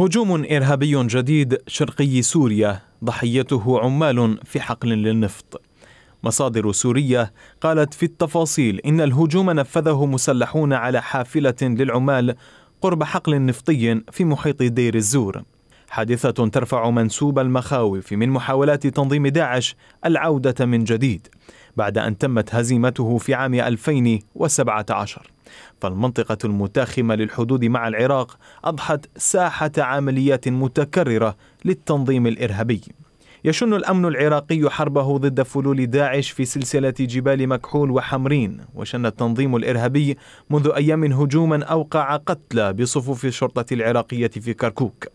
هجوم إرهابي جديد شرقي سوريا ضحيته عمال في حقل للنفط مصادر سورية قالت في التفاصيل إن الهجوم نفذه مسلحون على حافلة للعمال قرب حقل نفطي في محيط دير الزور حادثة ترفع منسوب المخاوف من محاولات تنظيم داعش العودة من جديد بعد أن تمت هزيمته في عام 2017 فالمنطقة المتاخمة للحدود مع العراق أضحت ساحة عمليات متكررة للتنظيم الإرهابي يشن الأمن العراقي حربه ضد فلول داعش في سلسلة جبال مكحول وحمرين وشن التنظيم الإرهابي منذ أيام هجوما أوقع قتلى بصفوف الشرطة العراقية في كركوك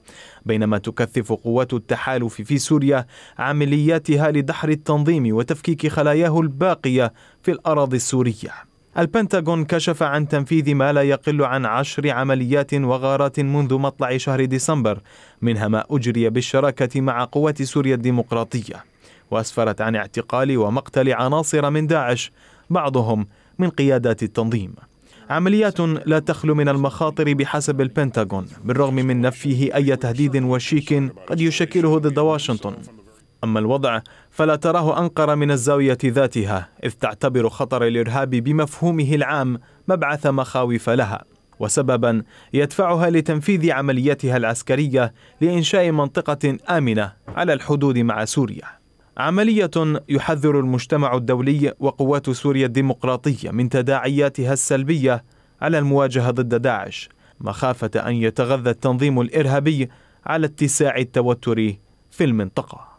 بينما تكثف قوات التحالف في سوريا عملياتها لدحر التنظيم وتفكيك خلاياه الباقية في الأراضي السورية البنتاغون كشف عن تنفيذ ما لا يقل عن عشر عمليات وغارات منذ مطلع شهر ديسمبر منها ما أجري بالشراكة مع قوات سوريا الديمقراطية وأسفرت عن اعتقال ومقتل عناصر من داعش بعضهم من قيادات التنظيم عمليات لا تخلو من المخاطر بحسب البنتاغون بالرغم من نفيه أي تهديد وشيك قد يشكله ضد واشنطن أما الوضع فلا تراه أنقر من الزاوية ذاتها إذ تعتبر خطر الإرهاب بمفهومه العام مبعث مخاوف لها وسببا يدفعها لتنفيذ عملياتها العسكرية لإنشاء منطقة آمنة على الحدود مع سوريا عملية يحذر المجتمع الدولي وقوات سوريا الديمقراطية من تداعياتها السلبية على المواجهة ضد داعش مخافة أن يتغذى التنظيم الإرهابي على اتساع التوتر في المنطقه